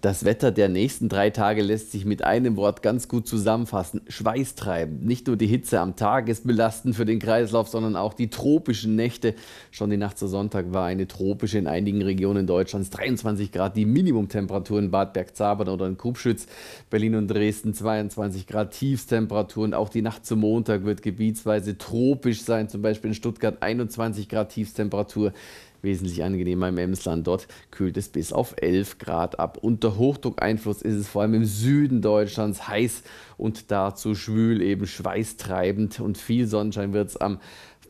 Das Wetter der nächsten drei Tage lässt sich mit einem Wort ganz gut zusammenfassen. Schweißtreibend. Nicht nur die Hitze am Tag ist belastend für den Kreislauf, sondern auch die tropischen Nächte. Schon die Nacht zu Sonntag war eine tropische in einigen Regionen Deutschlands. 23 Grad die Minimumtemperatur in Bad Bergzabern oder in Kubschütz. Berlin und Dresden 22 Grad Tiefstemperaturen. Auch die Nacht zum Montag wird gebietsweise tropisch sein. Zum Beispiel in Stuttgart 21 Grad Tiefstemperatur wesentlich angenehmer im Emsland. Dort kühlt es bis auf 11 Grad ab. Unter Hochdruckeinfluss ist es vor allem im Süden Deutschlands heiß und dazu schwül, eben schweißtreibend und viel Sonnenschein wird es am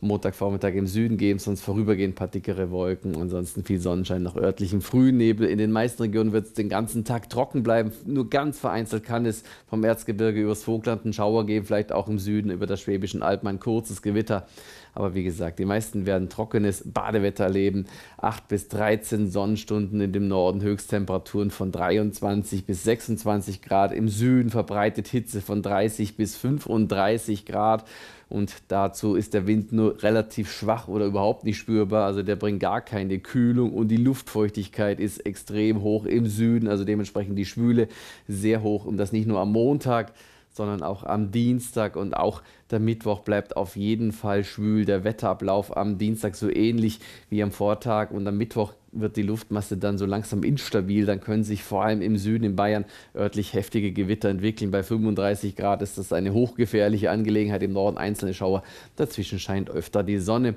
Montagvormittag im Süden geben, sonst vorübergehend ein paar dickere Wolken, ansonsten viel Sonnenschein nach örtlichem Frühnebel. In den meisten Regionen wird es den ganzen Tag trocken bleiben, nur ganz vereinzelt kann es vom Erzgebirge übers Vogtland einen Schauer geben, vielleicht auch im Süden über der Schwäbischen Alb mal ein kurzes Gewitter. Aber wie gesagt, die meisten werden trockenes Badewetter erleben. 8 bis 13 Sonnenstunden in dem Norden, Höchsttemperaturen von 23 bis 26 Grad. Im Süden verbreitet Hitze von 30 bis 35 Grad. Und dazu ist der Wind nur relativ schwach oder überhaupt nicht spürbar. Also der bringt gar keine Kühlung und die Luftfeuchtigkeit ist extrem hoch im Süden, also dementsprechend die Schwüle sehr hoch und das nicht nur am Montag, sondern auch am Dienstag und auch der Mittwoch bleibt auf jeden Fall schwül. Der Wetterablauf am Dienstag so ähnlich wie am Vortag und am Mittwoch wird die Luftmasse dann so langsam instabil. Dann können sich vor allem im Süden, in Bayern, örtlich heftige Gewitter entwickeln. Bei 35 Grad ist das eine hochgefährliche Angelegenheit. Im Norden einzelne Schauer. Dazwischen scheint öfter die Sonne.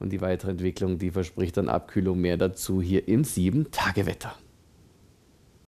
Und die weitere Entwicklung, die verspricht dann Abkühlung. Mehr dazu hier im Sieben-Tage-Wetter.